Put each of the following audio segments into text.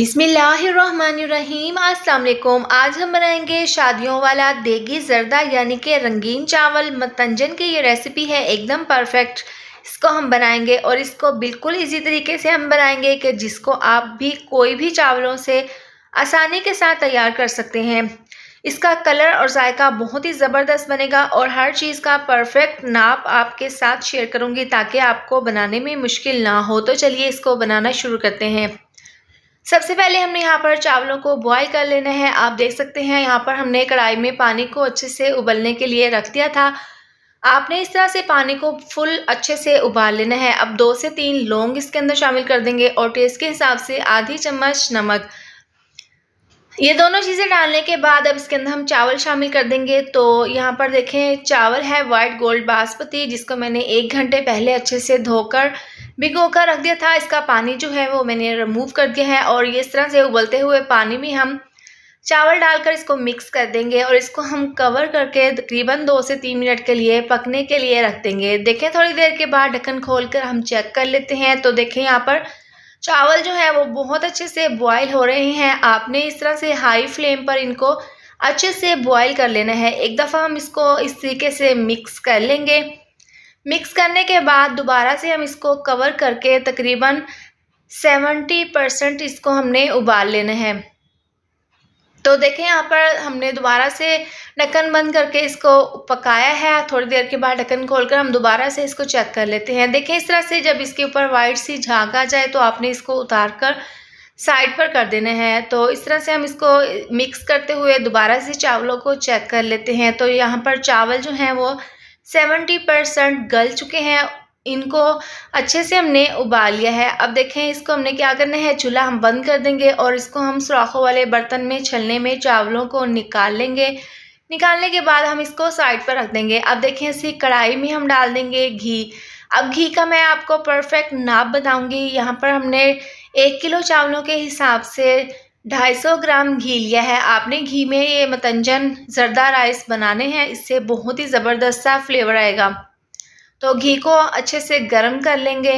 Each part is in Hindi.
बिसमीम अस्सलाम आज हम बनाएंगे शादियों वाला देगी जर्दा यानी कि रंगीन चावल मतंजन की ये रेसिपी है एकदम परफेक्ट इसको हम बनाएंगे और इसको बिल्कुल इजी तरीके से हम बनाएंगे कि जिसको आप भी कोई भी चावलों से आसानी के साथ तैयार कर सकते हैं इसका कलर और जायका बहुत ही ज़बरदस्त बनेगा और हर चीज़ का परफेक्ट नाप आपके साथ शेयर करूँगी ताकि आपको बनाने में मुश्किल ना हो तो चलिए इसको बनाना शुरू करते हैं सबसे पहले हमने यहाँ पर चावलों को बॉयल कर लेना है आप देख सकते हैं यहाँ पर हमने कढ़ाई में पानी को अच्छे से उबलने के लिए रख दिया था आपने इस तरह से पानी को फुल अच्छे से उबाल लेना है अब दो से तीन लौंग इसके अंदर शामिल कर देंगे और टेस्ट के हिसाब से आधी चम्मच नमक ये दोनों चीज़ें डालने के बाद अब इसके अंदर हम चावल शामिल कर देंगे तो यहाँ पर देखें चावल है वाइट गोल्ड बासमती जिसको मैंने एक घंटे पहले अच्छे से धोकर भिगो कर रख दिया था इसका पानी जो है वो मैंने रिमूव कर दिया है और ये इस तरह से उबलते हुए पानी में हम चावल डालकर इसको मिक्स कर देंगे और इसको हम कवर करके तकरीबन दो से तीन मिनट के लिए पकने के लिए रख देंगे देखें थोड़ी देर के बाद ढक्कन खोलकर हम चेक कर लेते हैं तो देखें यहाँ पर चावल जो है वो बहुत अच्छे से बॉयल हो रहे हैं आपने इस तरह से हाई फ्लेम पर इनको अच्छे से बॉयल कर लेना है एक दफ़ा हम इसको इस तरीके से मिक्स कर लेंगे मिक्स करने के बाद दोबारा से हम इसको कवर करके तकरीबन सेवेंटी परसेंट इसको हमने उबाल लेने हैं तो देखें यहाँ पर हमने दोबारा से ढक्कन बंद करके इसको पकाया है थोड़ी देर के बाद ढक्कन खोलकर हम दोबारा से इसको चेक कर लेते हैं देखें इस तरह से जब इसके ऊपर वाइट सी झाग आ जाए तो आपने इसको उतार कर साइड पर कर देने हैं तो इस तरह से हम इसको मिक्स करते हुए दोबारा से चावलों को चेक कर लेते हैं तो यहाँ पर चावल जो हैं वो सेवेंटी परसेंट गल चुके हैं इनको अच्छे से हमने उबाल लिया है अब देखें इसको हमने क्या करना है चूल्हा हम बंद कर देंगे और इसको हम सुराखों वाले बर्तन में छलने में चावलों को निकाल लेंगे निकालने के बाद हम इसको साइड पर रख देंगे अब देखें इसी कढ़ाई में हम डाल देंगे घी अब घी का मैं आपको परफेक्ट नाप बताऊंगी यहाँ पर हमने एक किलो चावलों के हिसाब से 250 ग्राम घी लिया है आपने घी में ये मतंजन जरदा राइस बनाने हैं इससे बहुत ही ज़बरदस्त सा फ्लेवर आएगा तो घी को अच्छे से गर्म कर लेंगे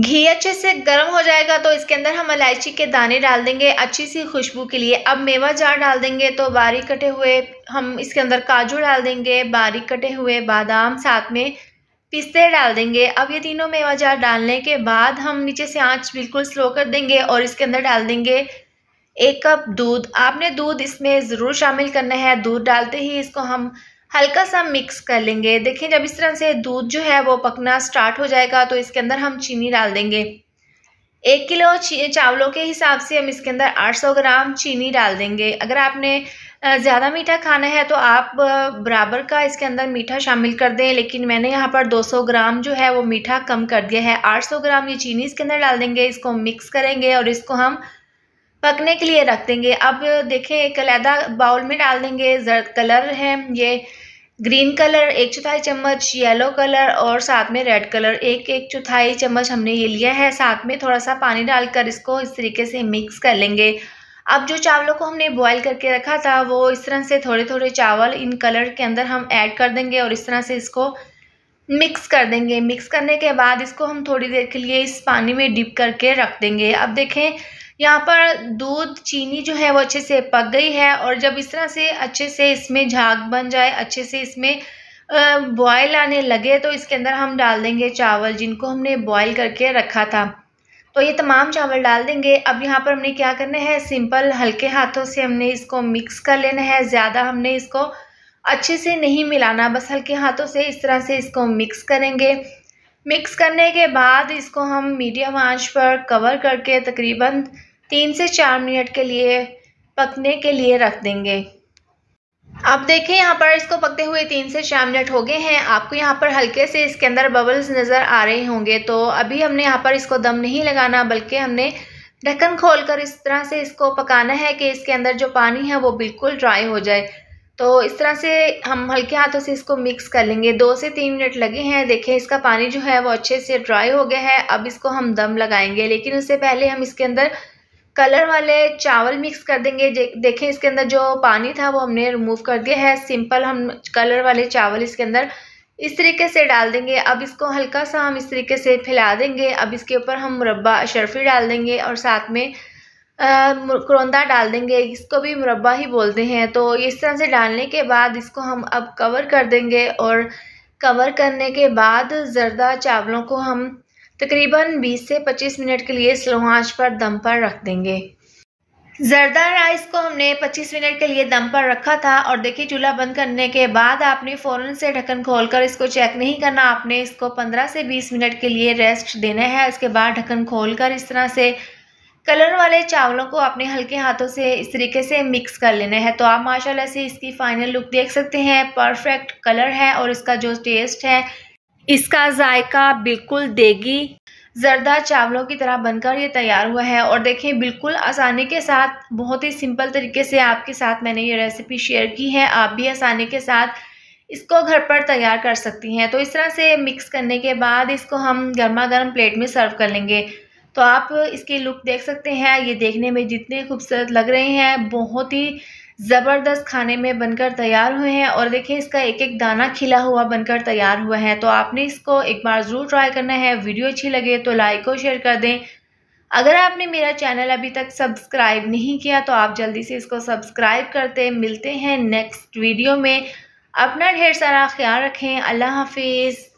घी अच्छे से गर्म हो जाएगा तो इसके अंदर हम इलायची के दाने डाल देंगे अच्छी सी खुशबू के लिए अब मेवा जार डाल देंगे तो बारीक कटे हुए हम इसके अंदर काजू डाल देंगे बारीक कटे हुए बादाम साथ में पिस्ते डाल देंगे अब ये तीनों मेवा जार डालने के बाद हम नीचे से आंच बिल्कुल स्लो कर देंगे और इसके अंदर डाल देंगे एक कप दूध आपने दूध इसमें ज़रूर शामिल करना है दूध डालते ही इसको हम हल्का सा मिक्स कर लेंगे देखें जब इस तरह से दूध जो है वो पकना स्टार्ट हो जाएगा तो इसके अंदर हम चीनी डाल देंगे एक किलो चावलों के हिसाब से हम इसके अंदर 800 ग्राम चीनी डाल देंगे अगर आपने ज़्यादा मीठा खाना है तो आप बराबर का इसके अंदर मीठा शामिल कर दें लेकिन मैंने यहाँ पर 200 ग्राम जो है वो मीठा कम कर दिया है 800 ग्राम ये चीनी इसके अंदर डाल देंगे इसको मिक्स करेंगे और इसको हम पकने के लिए रख देंगे अब देखें एक अलहदा बाउल में डाल देंगे जर्द कलर है ये ग्रीन कलर एक चौथाई चम्मच येलो कलर और साथ में रेड कलर एक एक चौथाई चम्मच हमने ये लिया है साथ में थोड़ा सा पानी डालकर इसको इस तरीके से मिक्स कर लेंगे अब जो चावलों को हमने बॉईल करके रखा था वो इस तरह से थोड़े थोड़े चावल इन कलर के अंदर हम ऐड कर देंगे और इस तरह से इसको मिक्स कर देंगे मिक्स करने के बाद इसको हम थोड़ी देर के लिए इस पानी में डिप करके रख देंगे अब देखें यहाँ पर दूध चीनी जो है वो अच्छे से पक गई है और जब इस तरह से अच्छे से इसमें झाग बन जाए अच्छे से इसमें बॉयल आने लगे तो इसके अंदर हम डाल देंगे चावल जिनको हमने बॉयल करके रखा था तो ये तमाम चावल डाल देंगे अब यहाँ पर हमने क्या करना है सिंपल हल्के हाथों से हमने इसको मिक्स कर लेना है ज़्यादा हमने इसको अच्छे से नहीं मिलाना बस हल्के हाथों से इस तरह से इसको मिक्स करेंगे मिक्स करने के बाद इसको हम मीडियम आंच पर कवर करके तकरीबन तीन से चार मिनट के लिए पकने के लिए रख देंगे आप देखें यहाँ पर इसको पकते हुए तीन से चार मिनट हो गए हैं आपको यहाँ पर हल्के से इसके अंदर बबल्स नज़र आ रहे होंगे तो अभी हमने यहाँ पर इसको दम नहीं लगाना बल्कि हमने ढक्कन खोलकर इस तरह से इसको पकाना है कि इसके अंदर जो पानी है वो बिल्कुल ड्राई हो जाए तो इस तरह से हम हल्के हाथों से इसको मिक्स कर लेंगे दो से तीन मिनट लगे हैं देखें इसका पानी जो है वो अच्छे से ड्राई हो गया है अब इसको हम दम लगाएंगे लेकिन उससे पहले हम इसके अंदर कलर वाले चावल मिक्स कर देंगे देखें इसके अंदर जो पानी था वो हमने रिमूव कर दिया है सिंपल हम कलर वाले चावल इसके अंदर इस तरीके से डाल देंगे अब इसको हल्का सा हम इस तरीके से फैला देंगे अब इसके ऊपर हम मुरबा शर्फी डाल देंगे और साथ में करौंदा डाल देंगे इसको भी मुरबा ही बोलते हैं तो इस तरह से डालने के बाद इसको हम अब कवर कर देंगे और कवर करने के बाद जरदा चावलों को हम तकरीबन 20 से 25 मिनट के लिए स्लो आंच पर दम पर रख देंगे जरदा राइस को हमने 25 मिनट के लिए दम पर रखा था और देखिए चूल्हा बंद करने के बाद आपने फ़ौरन से ढक्कन खोलकर इसको चेक नहीं करना आपने इसको 15 से 20 मिनट के लिए रेस्ट देना है उसके बाद ढक्कन खोलकर इस तरह से कलर वाले चावलों को अपने हल्के हाथों से इस तरीके से मिक्स कर लेना है तो आप माशाला से इसकी फ़ाइनल लुक देख सकते हैं परफेक्ट कलर है और इसका जो टेस्ट है इसका जायका बिल्कुल देगी जरदा चावलों की तरह बनकर ये तैयार हुआ है और देखें बिल्कुल आसानी के साथ बहुत ही सिंपल तरीके से आपके साथ मैंने ये रेसिपी शेयर की है आप भी आसानी के साथ इसको घर पर तैयार कर सकती हैं तो इस तरह से मिक्स करने के बाद इसको हम गर्मा गर्म प्लेट में सर्व कर लेंगे तो आप इसकी लुक देख सकते हैं ये देखने में जितने खूबसूरत लग रहे हैं बहुत ही ज़बरदस्त खाने में बनकर तैयार हुए हैं और देखिए इसका एक एक दाना खिला हुआ बनकर तैयार हुआ है तो आपने इसको एक बार ज़रूर ट्राई करना है वीडियो अच्छी लगे तो लाइक और शेयर कर दें अगर आपने मेरा चैनल अभी तक सब्सक्राइब नहीं किया तो आप जल्दी से इसको सब्सक्राइब करते मिलते हैं नेक्स्ट वीडियो में अपना ढेर सारा ख्याल रखें अल्लाह हाफिज़